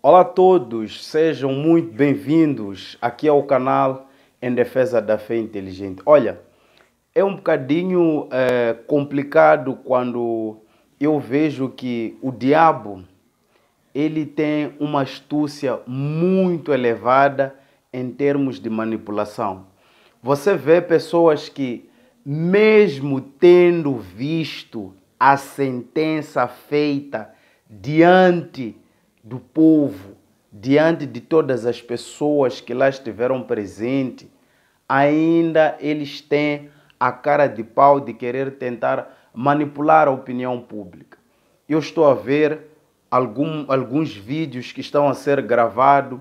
Olá a todos, sejam muito bem-vindos aqui ao canal Em Defesa da Fé Inteligente. Olha, é um bocadinho é, complicado quando eu vejo que o diabo ele tem uma astúcia muito elevada em termos de manipulação. Você vê pessoas que, mesmo tendo visto a sentença feita diante do povo, diante de todas as pessoas que lá estiveram presentes, ainda eles têm a cara de pau de querer tentar manipular a opinião pública. Eu estou a ver algum, alguns vídeos que estão a ser gravados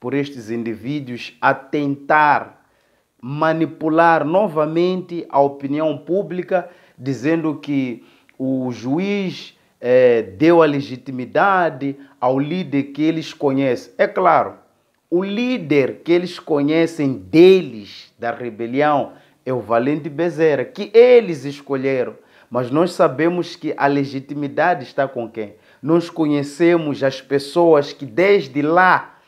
por estes indivíduos a tentar manipular novamente a opinião pública, dizendo que o juiz é, deu a legitimidade ao líder que eles conhecem. É claro, o líder que eles conhecem deles, da rebelião, é o Valente Bezerra, que eles escolheram. Mas nós sabemos que a legitimidade está com quem? Nós conhecemos as pessoas que desde lá,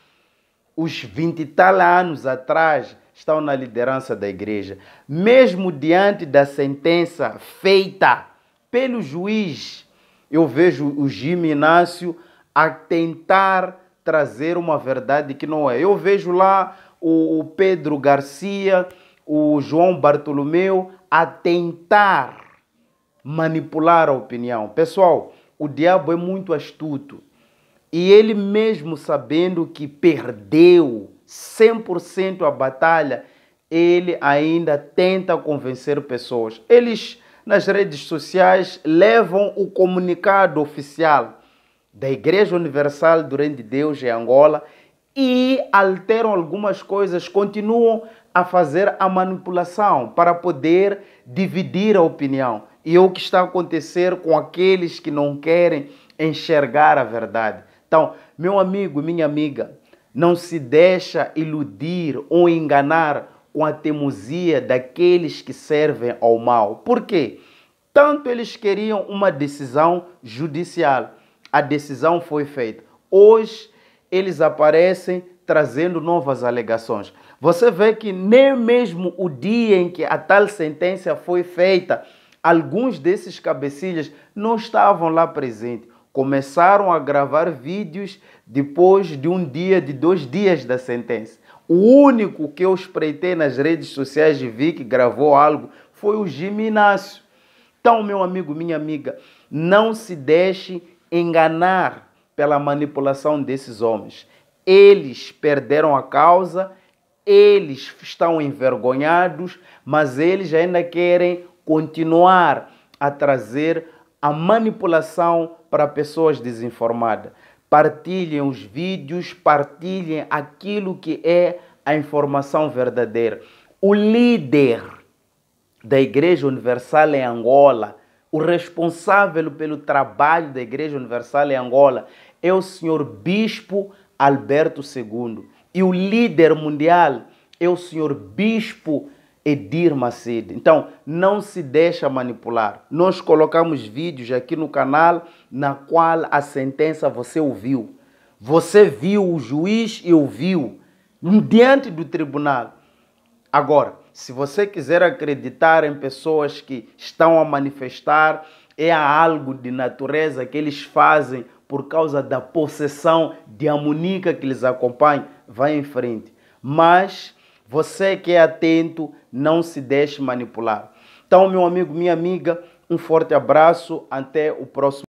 os 20 e tal anos atrás, estão na liderança da igreja. Mesmo diante da sentença feita pelo juiz eu vejo o Giminácio a tentar trazer uma verdade que não é. Eu vejo lá o, o Pedro Garcia, o João Bartolomeu a tentar manipular a opinião. Pessoal, o diabo é muito astuto e ele, mesmo sabendo que perdeu 100% a batalha, ele ainda tenta convencer pessoas. Eles nas redes sociais levam o comunicado oficial da Igreja Universal do Reino de Deus em Angola e alteram algumas coisas, continuam a fazer a manipulação para poder dividir a opinião. E é o que está a acontecer com aqueles que não querem enxergar a verdade. Então, meu amigo, minha amiga, não se deixa iludir ou enganar com a teimosia daqueles que servem ao mal. Por quê? Tanto eles queriam uma decisão judicial. A decisão foi feita. Hoje eles aparecem trazendo novas alegações. Você vê que nem mesmo o dia em que a tal sentença foi feita, alguns desses cabecilhas não estavam lá presentes começaram a gravar vídeos depois de um dia, de dois dias da sentença. O único que eu espreitei nas redes sociais e vi que gravou algo foi o Giminácio. Então, meu amigo, minha amiga, não se deixe enganar pela manipulação desses homens. Eles perderam a causa, eles estão envergonhados, mas eles ainda querem continuar a trazer a manipulação para pessoas desinformadas. Partilhem os vídeos, partilhem aquilo que é a informação verdadeira. O líder da Igreja Universal em Angola, o responsável pelo trabalho da Igreja Universal em Angola, é o senhor Bispo Alberto II. E o líder mundial é o senhor Bispo Edir Macedo. Então, não se deixa manipular. Nós colocamos vídeos aqui no canal na qual a sentença você ouviu. Você viu o juiz e ouviu diante do tribunal. Agora, se você quiser acreditar em pessoas que estão a manifestar, é algo de natureza que eles fazem por causa da possessão de amoníaca que lhes acompanha, vai em frente. Mas você que é atento, não se deixe manipular. Então, meu amigo, minha amiga, um forte abraço. Até o próximo.